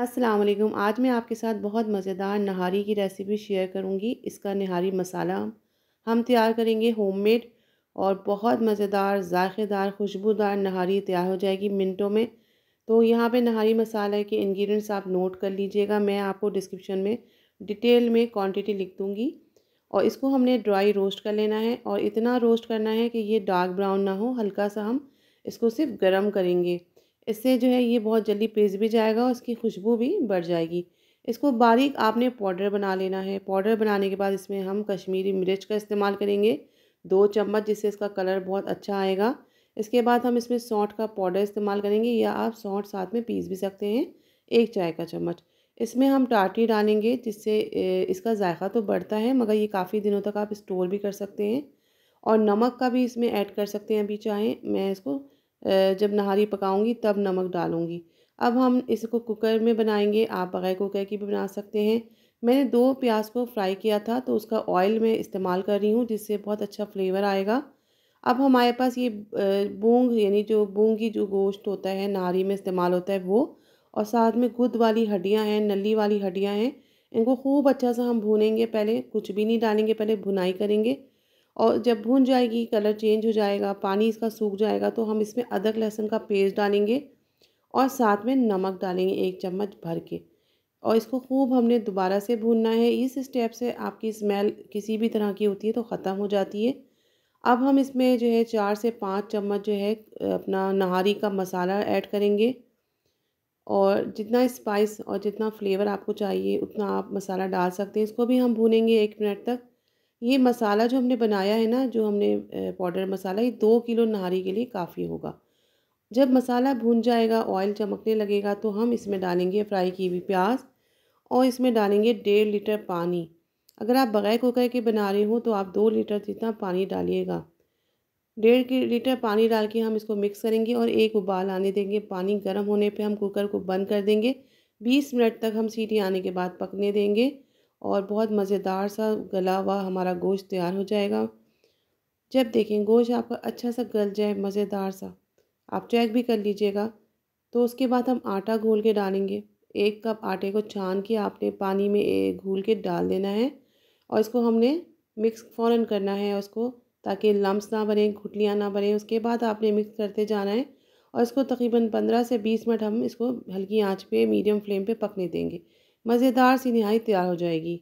असलम आज मैं आपके साथ बहुत मज़ेदार नहारी की रेसिपी शेयर करूँगी इसका नहारी मसाला हम तैयार करेंगे होममेड और बहुत मज़ेदार जायकेदार खुशबूदार नहारी तैयार हो जाएगी मिनटों में तो यहाँ पे नहारी मसाला के इंग्रेडिएंट्स आप नोट कर लीजिएगा मैं आपको डिस्क्रिप्शन में डिटेल में क्वान्टिटी लिख दूँगी और इसको हमने ड्राई रोस्ट कर लेना है और इतना रोस्ट करना है कि ये डार्क ब्राउन ना हो हल्का सा हम इसको सिर्फ गर्म करेंगे इससे जो है ये बहुत जल्दी पिस भी जाएगा और इसकी खुशबू भी बढ़ जाएगी इसको बारीक आपने पाउडर बना लेना है पाउडर बनाने के बाद इसमें हम कश्मीरी मिर्च का इस्तेमाल करेंगे दो चम्मच जिससे इसका कलर बहुत अच्छा आएगा इसके बाद हम इसमें सौंठ का पाउडर इस्तेमाल करेंगे या आप सौंठ साथ में पीस भी सकते हैं एक चाय का चम्मच इसमें हम टाटी डालेंगे जिससे इसका जायका तो बढ़ता है मगर ये काफ़ी दिनों तक आप स्टोर भी कर सकते हैं और नमक का भी इसमें ऐड कर सकते हैं अभी चाहें मैं इसको जब नहारी पकाऊंगी तब नमक डालूंगी अब हम इसको कुकर में बनाएंगे आप बगैर कुकर की भी बना सकते हैं मैंने दो प्याज को फ्राई किया था तो उसका ऑयल मैं इस्तेमाल कर रही हूँ जिससे बहुत अच्छा फ्लेवर आएगा अब हमारे पास ये बूंग यानी जो बूंग की जो गोश्त होता है नारी में इस्तेमाल होता है वो और साथ में गुद वाली हड्डियाँ हैं नली वाली हड्डियाँ हैं इनको खूब अच्छा सा हम भूनेंगे पहले कुछ भी नहीं डालेंगे पहले भुनाई करेंगे और जब भून जाएगी कलर चेंज हो जाएगा पानी इसका सूख जाएगा तो हम इसमें अदरक लहसुन का पेस्ट डालेंगे और साथ में नमक डालेंगे एक चम्मच भर के और इसको खूब हमने दोबारा से भूनना है इस स्टेप से आपकी स्मेल किसी भी तरह की होती है तो ख़त्म हो जाती है अब हम इसमें जो है चार से पाँच चम्मच जो है अपना नहारी का मसाला ऐड करेंगे और जितना स्पाइस और जितना फ्लेवर आपको चाहिए उतना आप मसाला डाल सकते हैं इसको भी हम भूनेंगे एक मिनट तक ये मसाला जो हमने बनाया है ना जो हमने पाउडर मसाला ये दो किलो नहारी के लिए काफ़ी होगा जब मसाला भून जाएगा ऑयल चमकने लगेगा तो हम इसमें डालेंगे फ्राई की हुई प्याज और इसमें डालेंगे डेढ़ लीटर पानी अगर आप बगैर कुकर के बना रहे हो तो आप दो लीटर जितना पानी डालिएगा डेढ़ लीटर पानी डाल के हम इसको मिक्स करेंगे और एक उबाल आने देंगे पानी गर्म होने पर हम कुकर को बंद कर देंगे बीस मिनट तक हम सीटी आने के बाद पकने देंगे और बहुत मज़ेदार सा गला हुआ हमारा गोश्त तैयार हो जाएगा जब देखें गोश्त आपका अच्छा सा गल जाए मज़ेदार सा आप चेक भी कर लीजिएगा तो उसके बाद हम आटा घोल के डालेंगे एक कप आटे को छान के आपने पानी में घोल के डाल देना है और इसको हमने मिक्स फ़ौरन करना है उसको ताकि लम्ब ना बने घुटलियाँ ना बने उसके बाद आपने मिक्स करते जाना है और इसको तकरीबन पंद्रह से बीस मिनट हम इसको हल्की आंच पे मीडियम फ्लेम पे पकने देंगे मज़ेदार सी नहाई तैयार हो जाएगी